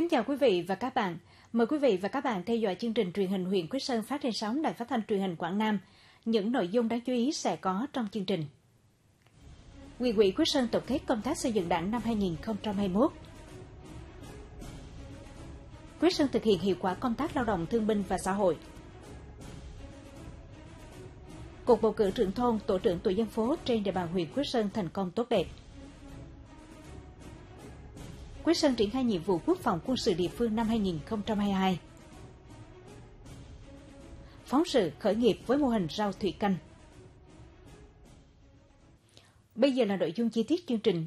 Kính chào quý vị và các bạn. Mời quý vị và các bạn theo dõi chương trình truyền hình huyện Quế Sơn phát trên sóng Đài Phát thanh truyền hình Quảng Nam. Những nội dung đáng chú ý sẽ có trong chương trình. Quyền ủy Quế Sơn tổng kết công tác xây dựng đảng năm 2021. Quế Sơn thực hiện hiệu quả công tác lao động thương binh và xã hội. Cuộc bầu cử trưởng thôn, tổ trưởng tổ dân phố trên địa bàn huyện Quế Sơn thành công tốt đẹp. Quyết Sơn triển khai nhiệm vụ quốc phòng quân sự địa phương năm 2022. Phóng sự khởi nghiệp với mô hình rau thủy canh. Bây giờ là nội dung chi tiết chương trình.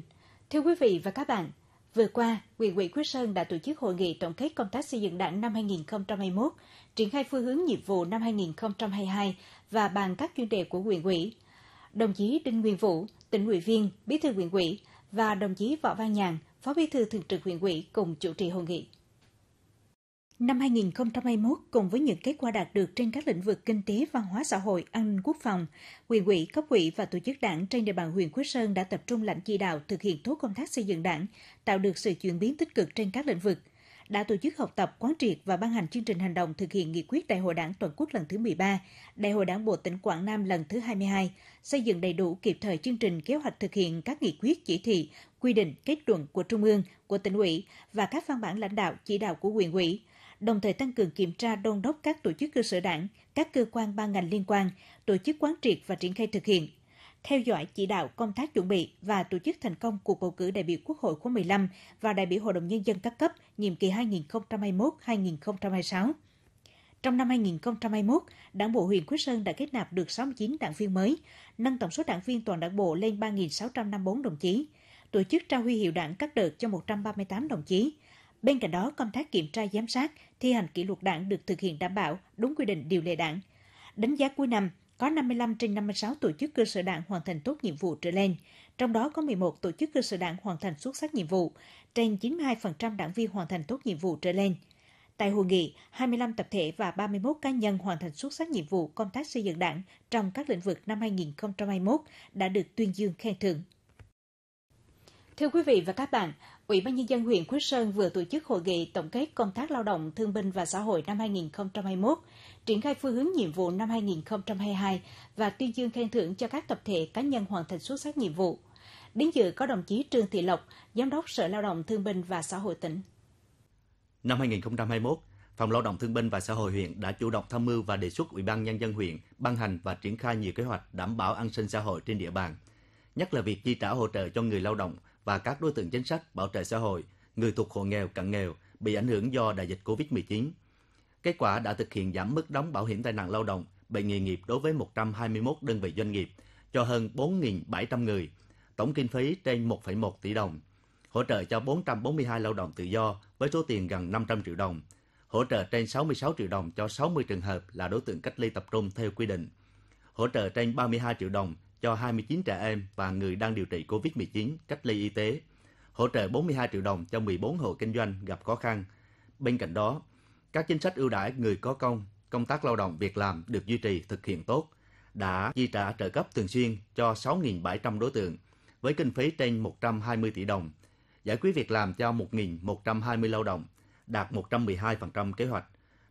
Thưa quý vị và các bạn, vừa qua, huyện ủy Quyết Sơn đã tổ chức hội nghị tổng kết công tác xây dựng đảng năm 2021, triển khai phương hướng nhiệm vụ năm 2022 và bàn các chuyên đề của huyện ủy. Đồng chí Đinh Nguyên Vũ, tỉnh ủy viên, bí thư huyện ủy và đồng chí Võ Văn Nhàn, Phó Bí thư Thường trực huyện ủy cùng chủ trì hội nghị. Năm 2021, cùng với những kết quả đạt được trên các lĩnh vực kinh tế, văn hóa xã hội, an ninh quốc phòng, huyện ủy, cấp ủy và tổ chức đảng trên địa bàn huyện Quế Sơn đã tập trung lãnh chỉ đạo thực hiện tốt công tác xây dựng đảng, tạo được sự chuyển biến tích cực trên các lĩnh vực – đã tổ chức học tập quán triệt và ban hành chương trình hành động thực hiện nghị quyết Đại hội Đảng toàn quốc lần thứ 13, Đại hội Đảng bộ tỉnh Quảng Nam lần thứ 22, xây dựng đầy đủ kịp thời chương trình kế hoạch thực hiện các nghị quyết chỉ thị, quy định, kết luận của Trung ương, của tỉnh ủy và các văn bản lãnh đạo chỉ đạo của huyện ủy, đồng thời tăng cường kiểm tra đôn đốc các tổ chức cơ sở đảng, các cơ quan ban ngành liên quan, tổ chức quán triệt và triển khai thực hiện theo dõi chỉ đạo công tác chuẩn bị và tổ chức thành công cuộc bầu cử đại biểu Quốc hội khóa 15 và đại biểu Hội đồng Nhân dân các cấp nhiệm kỳ 2021-2026. Trong năm 2021, Đảng bộ huyện Quế Sơn đã kết nạp được 69 đảng viên mới, nâng tổng số đảng viên toàn đảng bộ lên 3.654 đồng chí, tổ chức trao huy hiệu đảng các đợt cho 138 đồng chí. Bên cạnh đó, công tác kiểm tra giám sát, thi hành kỷ luật đảng được thực hiện đảm bảo đúng quy định điều lệ đảng. Đánh giá cuối năm, có 55 trên 56 tổ chức cơ sở đảng hoàn thành tốt nhiệm vụ trở lên, trong đó có 11 tổ chức cơ sở đảng hoàn thành xuất sắc nhiệm vụ, trên 92% đảng viên hoàn thành tốt nhiệm vụ trở lên. Tại hội nghị, 25 tập thể và 31 cá nhân hoàn thành xuất sắc nhiệm vụ công tác xây dựng đảng trong các lĩnh vực năm 2021 đã được tuyên dương khen thưởng. Thưa quý vị và các bạn, Ủy ban Nhân dân huyện Quế Sơn vừa tổ chức hội nghị tổng kết công tác lao động, thương binh và xã hội năm 2021, triển khai phương hướng nhiệm vụ năm 2022 và tuyên dương khen thưởng cho các tập thể cá nhân hoàn thành xuất sắc nhiệm vụ. Đến dự có đồng chí Trương Thị Lộc, Giám đốc Sở Lao động Thương binh và Xã hội tỉnh. Năm 2021, Phòng Lao động Thương binh và Xã hội huyện đã chủ động tham mưu và đề xuất Ủy ban Nhân dân huyện ban hành và triển khai nhiều kế hoạch đảm bảo an sinh xã hội trên địa bàn. Nhất là việc chi trả hỗ trợ cho người lao động và các đối tượng chính sách bảo trợ xã hội, người thuộc hộ nghèo cận nghèo bị ảnh hưởng do đại dịch COVID-19. Kết quả đã thực hiện giảm mức đóng bảo hiểm tai nạn lao động, bệnh nghề nghiệp đối với 121 đơn vị doanh nghiệp cho hơn 4.700 người, tổng kinh phí trên 1,1 tỷ đồng, hỗ trợ cho 442 lao động tự do với số tiền gần 500 triệu đồng, hỗ trợ trên 66 triệu đồng cho 60 trường hợp là đối tượng cách ly tập trung theo quy định, hỗ trợ trên 32 triệu đồng cho 29 trẻ em và người đang điều trị COVID-19 cách ly y tế, hỗ trợ 42 triệu đồng cho 14 hộ kinh doanh gặp khó khăn. Bên cạnh đó, các chính sách ưu đãi người có công, công tác lao động việc làm được duy trì thực hiện tốt, đã chi trả trợ cấp thường xuyên cho 6.700 đối tượng với kinh phí trên 120 tỷ đồng, giải quyết việc làm cho 1.120 lao động, đạt 112% kế hoạch,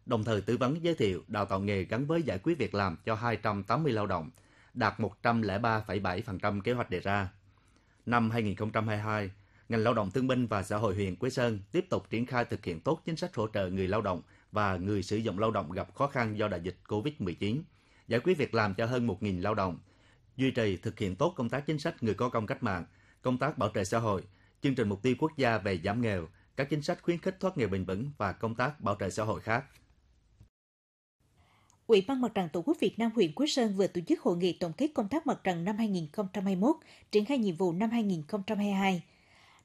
đồng thời tư vấn giới thiệu đào tạo nghề gắn với giải quyết việc làm cho 280 lao động – đạt 103,7% kế hoạch đề ra. Năm 2022, ngành lao động thương binh và xã hội huyện Quế Sơn tiếp tục triển khai thực hiện tốt chính sách hỗ trợ người lao động và người sử dụng lao động gặp khó khăn do đại dịch COVID-19, giải quyết việc làm cho hơn 1.000 lao động, duy trì thực hiện tốt công tác chính sách người có công cách mạng, công tác bảo trợ xã hội, chương trình mục tiêu quốc gia về giảm nghèo, các chính sách khuyến khích thoát nghèo bền vững và công tác bảo trợ xã hội khác. Ủy ban Mặt trận Tổ quốc Việt Nam huyện Quế Sơn vừa tổ chức hội nghị tổng kết công tác mặt trận năm 2021, triển khai nhiệm vụ năm 2022.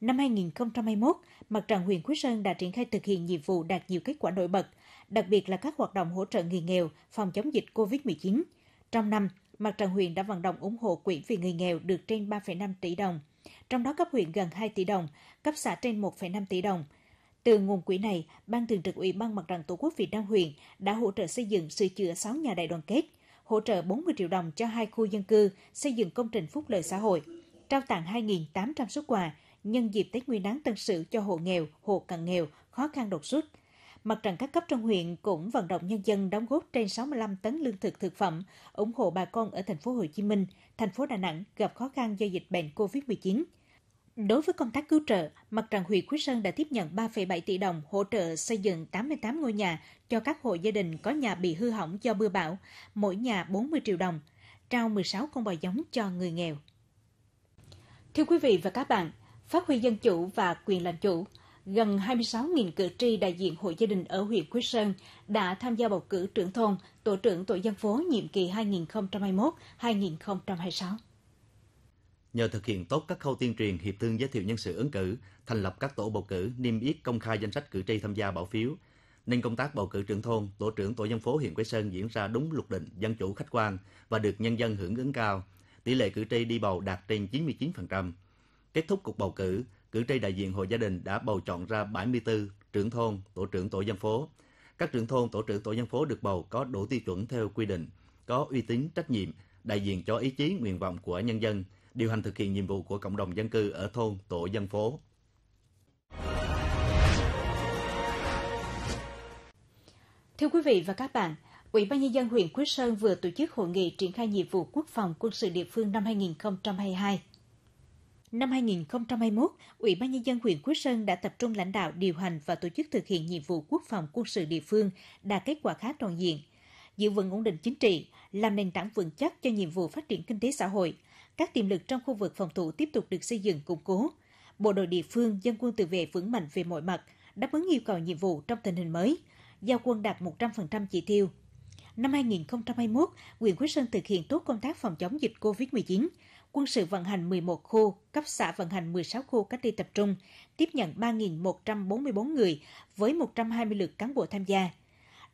Năm 2021, Mặt trận huyện Quế Sơn đã triển khai thực hiện nhiệm vụ đạt nhiều kết quả nổi bật, đặc biệt là các hoạt động hỗ trợ người nghèo, phòng chống dịch COVID-19. Trong năm, Mặt trận huyện đã vận động ủng hộ quỹ vì người nghèo được trên 3,5 tỷ đồng, trong đó cấp huyện gần 2 tỷ đồng, cấp xã trên 1,5 tỷ đồng – từ nguồn quỹ này, Ban Thường trực Ủy ban Mặt trận Tổ quốc Việt Nam huyện đã hỗ trợ xây dựng sửa chữa 6 nhà đại đoàn kết, hỗ trợ 40 triệu đồng cho hai khu dân cư xây dựng công trình phúc lợi xã hội, trao tặng 2.800 xuất quà nhân dịp Tết Nguyên đán Tân Sửu cho hộ nghèo, hộ cận nghèo, khó khăn đột xuất. Mặt trận các cấp trong huyện cũng vận động nhân dân đóng góp trên 65 tấn lương thực thực phẩm ủng hộ bà con ở thành phố Hồ Chí Minh, thành phố Đà Nẵng gặp khó khăn do dịch bệnh COVID-19. Đối với công tác cứu trợ, Mặt trận huyện Quý Sơn đã tiếp nhận 3,7 tỷ đồng hỗ trợ xây dựng 88 ngôi nhà cho các hộ gia đình có nhà bị hư hỏng do mưa bão, mỗi nhà 40 triệu đồng, trao 16 con bò giống cho người nghèo. Thưa quý vị và các bạn, phát huy dân chủ và quyền làm chủ, gần 26.000 cử tri đại diện hội gia đình ở huyện Quý Sơn đã tham gia bầu cử trưởng thôn, tổ trưởng tổ dân phố nhiệm kỳ 2021-2026 nhờ thực hiện tốt các khâu tuyên truyền hiệp thương giới thiệu nhân sự ứng cử, thành lập các tổ bầu cử, niêm yết công khai danh sách cử tri tham gia bỏ phiếu, nên công tác bầu cử trưởng thôn, tổ trưởng tổ dân phố huyện Quế Sơn diễn ra đúng luật định, dân chủ khách quan và được nhân dân hưởng ứng cao. Tỷ lệ cử tri đi bầu đạt trên 99%. Kết thúc cuộc bầu cử, cử tri đại diện hội gia đình đã bầu chọn ra 74 trưởng thôn, tổ trưởng tổ dân phố. Các trưởng thôn, tổ trưởng tổ dân phố được bầu có đủ tiêu chuẩn theo quy định, có uy tín, trách nhiệm, đại diện cho ý chí, nguyện vọng của nhân dân – điều hành thực hiện nhiệm vụ của cộng đồng dân cư ở thôn, tổ dân phố. Thưa quý vị và các bạn, Ủy ban nhân dân huyện Quế Sơn vừa tổ chức hội nghị triển khai nhiệm vụ quốc phòng quân sự địa phương năm 2022. Năm 2021, Ủy ban nhân dân huyện Quế Sơn đã tập trung lãnh đạo điều hành và tổ chức thực hiện nhiệm vụ quốc phòng quân sự địa phương đạt kết quả khá toàn diện, giữ vững ổn định chính trị, làm nền tảng vững chắc cho nhiệm vụ phát triển kinh tế xã hội, các tiềm lực trong khu vực phòng thủ tiếp tục được xây dựng củng cố. Bộ đội địa phương, dân quân tự vệ vững mạnh về mọi mặt, đáp ứng yêu cầu nhiệm vụ trong tình hình mới, giao quân đạt 100% chỉ tiêu. Năm 2021, huyện Quế Sơn thực hiện tốt công tác phòng chống dịch COVID-19, quân sự vận hành 11 khu, cấp xã vận hành 16 khu cách ly tập trung, tiếp nhận 3.144 người với 120 lượt cán bộ tham gia.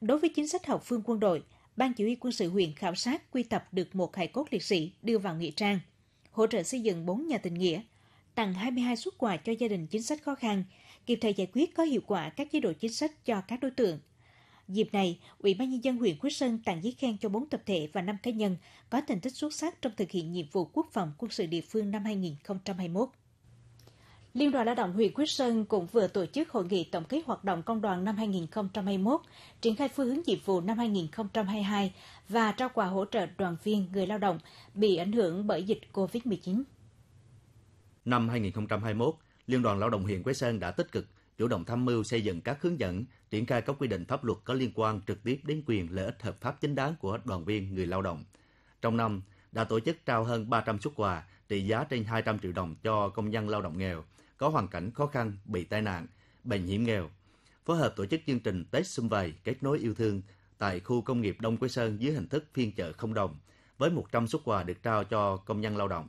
Đối với chính sách hậu phương quân đội, Ban chỉ huy quân sự huyện khảo sát quy tập được một hài cốt liệt sĩ đưa vào nghĩa trang – hỗ trợ xây dựng 4 nhà tình nghĩa, tặng 22 xuất quà cho gia đình chính sách khó khăn, kịp thời giải quyết có hiệu quả các chế độ chính sách cho các đối tượng. Dịp này, Ủy ban nhân dân huyện Quế Sơn tặng giấy khen cho 4 tập thể và 5 cá nhân có thành tích xuất sắc trong thực hiện nhiệm vụ quốc phòng quân sự địa phương năm 2021. Liên đoàn Lao động huyện Quế Sơn cũng vừa tổ chức hội nghị tổng kết hoạt động công đoàn năm 2021, triển khai phương hướng nhiệm vụ năm 2022 và trao quà hỗ trợ đoàn viên người lao động bị ảnh hưởng bởi dịch COVID-19. Năm 2021, Liên đoàn Lao động huyện Quế Sơn đã tích cực chủ động tham mưu xây dựng các hướng dẫn, triển khai các quy định pháp luật có liên quan trực tiếp đến quyền lợi ích hợp pháp chính đáng của đoàn viên người lao động. Trong năm, đã tổ chức trao hơn 300 xuất quà trị giá trên 200 triệu đồng cho công nhân lao động nghèo, có hoàn cảnh khó khăn, bị tai nạn, bệnh hiểm nghèo, phối hợp tổ chức chương trình Tết Xuân Vầy kết nối yêu thương tại khu công nghiệp Đông Quế Sơn dưới hình thức phiên chợ không đồng với 100 xuất quà được trao cho công nhân lao động.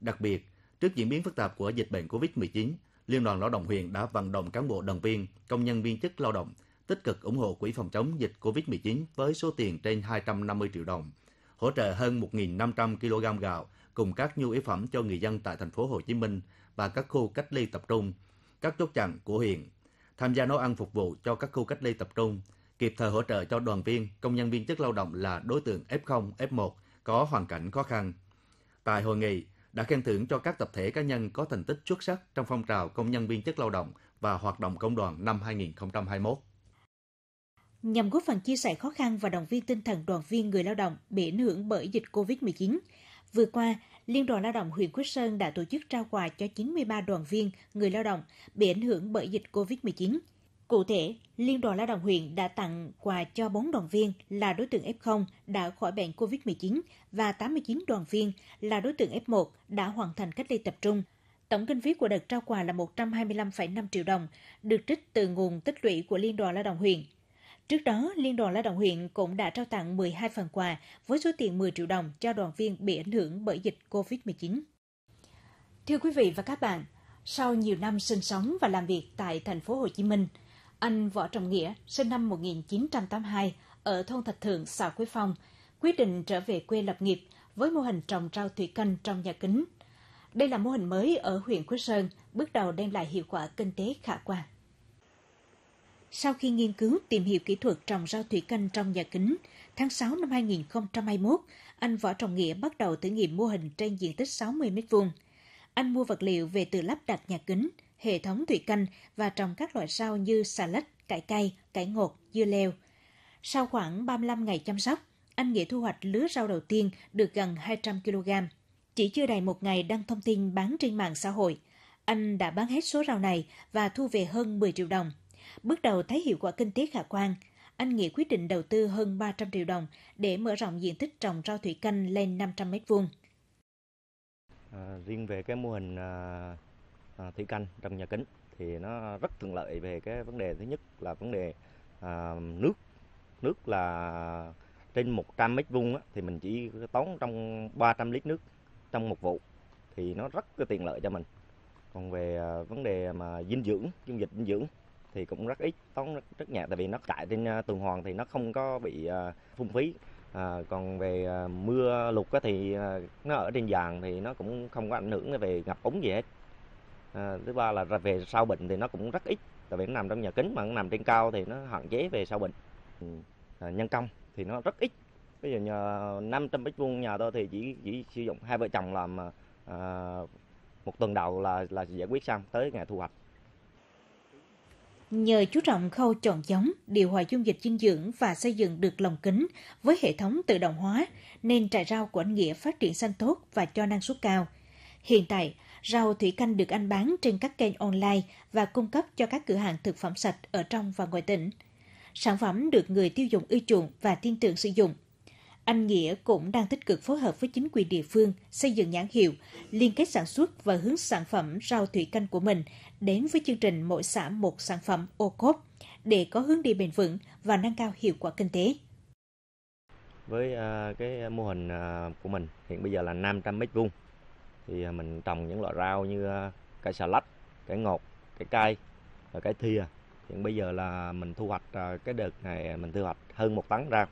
Đặc biệt, trước diễn biến phức tạp của dịch bệnh COVID-19, Liên đoàn Lao động huyện đã vận động cán bộ đồng viên, công nhân viên chức lao động tích cực ủng hộ quỹ phòng chống dịch COVID-19 với số tiền trên 250 triệu đồng, hỗ trợ hơn 1.500 kg gạo cùng các nhu yếu phẩm cho người dân tại thành phố Hồ Chí Minh và các khu cách ly tập trung, các chốt chặn của huyện, tham gia nấu ăn phục vụ cho các khu cách ly tập trung, kịp thời hỗ trợ cho đoàn viên, công nhân viên chức lao động là đối tượng F0, F1 có hoàn cảnh khó khăn. Tại hội nghị, đã khen thưởng cho các tập thể cá nhân có thành tích xuất sắc trong phong trào công nhân viên chức lao động và hoạt động công đoàn năm 2021. Nhằm góp phần chia sẻ khó khăn và động viên tinh thần đoàn viên người lao động bị ảnh hưởng bởi dịch COVID-19, Vừa qua, Liên đoàn Lao động huyện Quyết Sơn đã tổ chức trao quà cho 93 đoàn viên, người lao động bị ảnh hưởng bởi dịch COVID-19. Cụ thể, Liên đoàn Lao động huyện đã tặng quà cho 4 đoàn viên là đối tượng F0 đã khỏi bệnh COVID-19 và 89 đoàn viên là đối tượng F1 đã hoàn thành cách ly tập trung. Tổng kinh phí của đợt trao quà là 125,5 triệu đồng, được trích từ nguồn tích lũy của Liên đoàn Lao động huyện. Trước đó, Liên đoàn Lao động huyện cũng đã trao tặng 12 phần quà với số tiền 10 triệu đồng cho đoàn viên bị ảnh hưởng bởi dịch COVID-19. Thưa quý vị và các bạn, sau nhiều năm sinh sống và làm việc tại thành phố Hồ Chí Minh, anh Võ Trọng Nghĩa, sinh năm 1982, ở thôn Thạch Thượng, xã Quế Phong, quyết định trở về quê lập nghiệp với mô hình trồng rau thủy canh trong nhà kính. Đây là mô hình mới ở huyện Quế Sơn, bước đầu đem lại hiệu quả kinh tế khả quan. Sau khi nghiên cứu tìm hiểu kỹ thuật trồng rau thủy canh trong nhà kính, tháng 6 năm 2021, anh Võ Trọng Nghĩa bắt đầu thử nghiệm mô hình trên diện tích 60 m2. Anh mua vật liệu về từ lắp đặt nhà kính, hệ thống thủy canh và trồng các loại rau như xà lách, cải cay, cải ngột, dưa leo. Sau khoảng 35 ngày chăm sóc, anh Nghĩa thu hoạch lứa rau đầu tiên được gần 200 kg. Chỉ chưa đầy một ngày đăng thông tin bán trên mạng xã hội, anh đã bán hết số rau này và thu về hơn 10 triệu đồng Bước đầu thấy hiệu quả kinh tế khả quan, anh Nghĩa quyết định đầu tư hơn 300 triệu đồng để mở rộng diện tích trồng rau thủy canh lên 500 m2. À, riêng về cái mô hình à, à, thủy canh trong nhà kính thì nó rất thuận lợi về cái vấn đề thứ nhất là vấn đề à, nước nước là trên 100 mét vuông á, thì mình chỉ tốn trong 300 lít nước trong một vụ thì nó rất là tiện lợi cho mình còn về à, vấn đề mà dinh dưỡng dung dịch dinh dưỡng thì cũng rất ít tốn rất, rất nhẹ tại vì nó tại trên à, tường hoàn thì nó không có bị à, phung phí À, còn về à, mưa lụt thì nó ở trên vàng thì nó cũng không có ảnh hưởng về ngập úng gì hết. À, thứ ba là về sau bệnh thì nó cũng rất ít tại vì nó nằm trong nhà kính mà nó nằm trên cao thì nó hạn chế về sau bệnh ừ, à, nhân công thì nó rất ít bây giờ nhờ 500 mét vuông nhà tôi thì chỉ chỉ sử dụng hai vợ chồng làm à, một tuần đầu là là giải quyết xong tới ngày thu hoạch Nhờ chú trọng khâu chọn giống, điều hòa dung dịch dinh dưỡng và xây dựng được lồng kính với hệ thống tự động hóa, nên trại rau của anh Nghĩa phát triển xanh tốt và cho năng suất cao. Hiện tại, rau thủy canh được anh bán trên các kênh online và cung cấp cho các cửa hàng thực phẩm sạch ở trong và ngoài tỉnh. Sản phẩm được người tiêu dùng ưa chuộng và tin tưởng sử dụng. Anh Nghĩa cũng đang tích cực phối hợp với chính quyền địa phương xây dựng nhãn hiệu, liên kết sản xuất và hướng sản phẩm rau thủy canh của mình đến với chương trình Mỗi xã một sản phẩm ô cốp để có hướng đi bền vững và nâng cao hiệu quả kinh tế. Với à, cái mô hình à, của mình hiện bây giờ là 500 mét vuông thì à, mình trồng những loại rau như cải xà lách, cải ngọt, cải cay và cải thia Hiện bây giờ là mình thu hoạch cái đợt này mình thu hoạch hơn một tấn rau.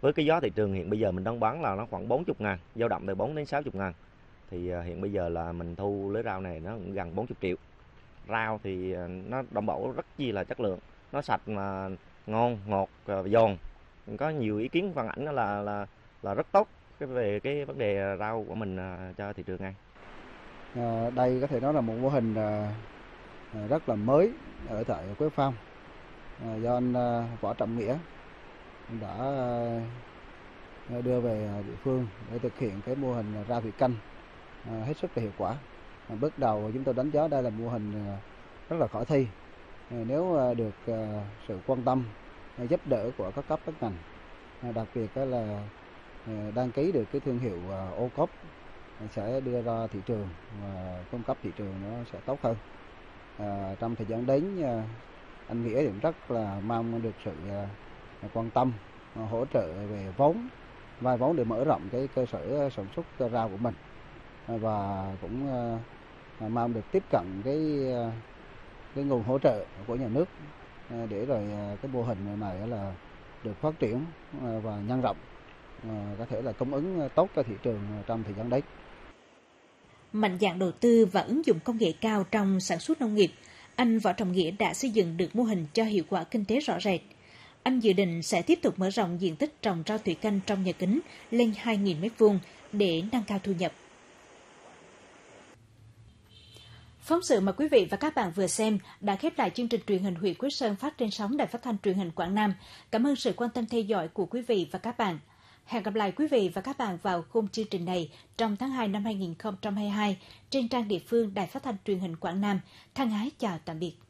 Với cái giá thị trường hiện bây giờ mình đang bán là nó khoảng 40 ngàn, dao động từ 4 đến 60 ngàn. Thì hiện bây giờ là mình thu lưới rau này nó cũng gần 40 triệu rau thì ờ, nó đảm bảo rất chi là chất lượng nó sạch mà ngon ngọt ờ, giòn có nhiều ý kiến phản ảnh là là là rất tốt cái về cái vấn đề rau của mình ờ, cho thị trường ngay à, đây có thể nói là một mô hình rất là mới ở tại Quế Phong do anh Võ Trọng Nghĩa đã đưa về địa phương để thực hiện cái mô hình rau thủy canh hết sức là hiệu quả bước đầu chúng tôi đánh giá đây là mô hình ờ, rất là khả thi ờ, nếu ờ, được sự quan tâm giúp đỡ của các cấp các ngành đặc biệt là đăng ký được cái thương hiệu ô cốp sẽ đưa ra thị trường và cung cấp thị trường nó sẽ tốt hơn trong thời gian đến anh nghĩa cũng rất là mong được sự quan tâm hỗ trợ về vốn vay vốn để mở rộng cái cơ sở sản xuất rau của mình và cũng mong được tiếp cận cái ờ, cái nguồn hỗ trợ của nhà nước ờ, để rồi ờ, cái mô hình này là được phát triển và nhân rộng có thể là cung ứng tốt cho thị trường trong thời gian đấy. Mạnh dạng đầu tư và ứng dụng công nghệ cao trong sản xuất nông nghiệp, anh Võ Trọng Nghĩa đã xây dựng được mô hình cho hiệu quả kinh tế rõ rệt. Anh dự định sẽ tiếp tục mở rộng diện tích trồng rau thủy canh trong nhà kính lên 2.000 m2 để nâng cao thu nhập. Phóng sự mà quý vị và các bạn vừa xem đã khép lại chương trình truyền hình huyện Quế Sơn phát trên sóng Đài Phát thanh truyền hình Quảng Nam. Cảm ơn sự quan tâm theo dõi của quý vị và các bạn. Hẹn gặp lại quý vị và các bạn vào khung chương trình này trong tháng 2 năm 2022 trên trang địa phương Đài Phát thanh truyền hình Quảng Nam. Thân ái chào tạm biệt.